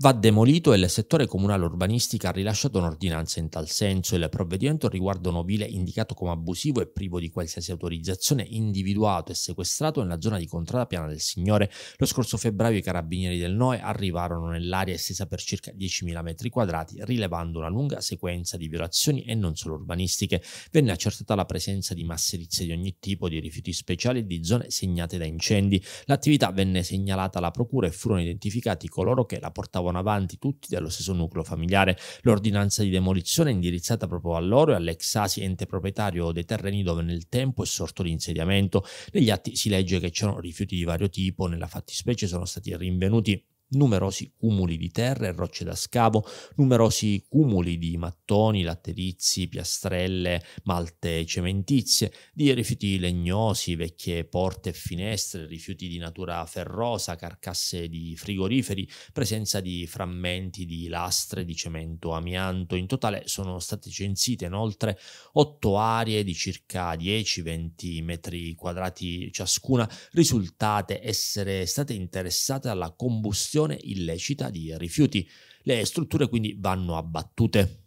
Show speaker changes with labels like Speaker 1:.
Speaker 1: va demolito e il settore comunale urbanistica ha rilasciato un'ordinanza in tal senso. Il provvedimento riguarda un ovile indicato come abusivo e privo di qualsiasi autorizzazione, individuato e sequestrato nella zona di Contrada Piana del Signore. Lo scorso febbraio i carabinieri del NOE arrivarono nell'area estesa per circa 10.000 metri quadrati, rilevando una lunga sequenza di violazioni e non solo urbanistiche. Venne accertata la presenza di masserizie di ogni tipo, di rifiuti speciali e di zone segnate da incendi. L'attività venne segnalata alla procura e furono identificati coloro che la portavano portavano avanti tutti dallo stesso nucleo familiare. L'ordinanza di demolizione è indirizzata proprio a loro e all'ex ASI, ente proprietario dei terreni dove nel tempo è sorto l'insediamento. Negli atti si legge che c'erano rifiuti di vario tipo, nella fattispecie sono stati rinvenuti numerosi cumuli di terra e rocce da scavo, numerosi cumuli di mattoni, laterizi, piastrelle, malte cementizie, di rifiuti legnosi, vecchie porte e finestre, rifiuti di natura ferrosa, carcasse di frigoriferi, presenza di frammenti di lastre di cemento amianto. In totale sono state censite inoltre otto aree di circa 10-20 metri quadrati ciascuna, risultate essere state interessate alla combustione produzione illecita di rifiuti. Le strutture quindi vanno abbattute.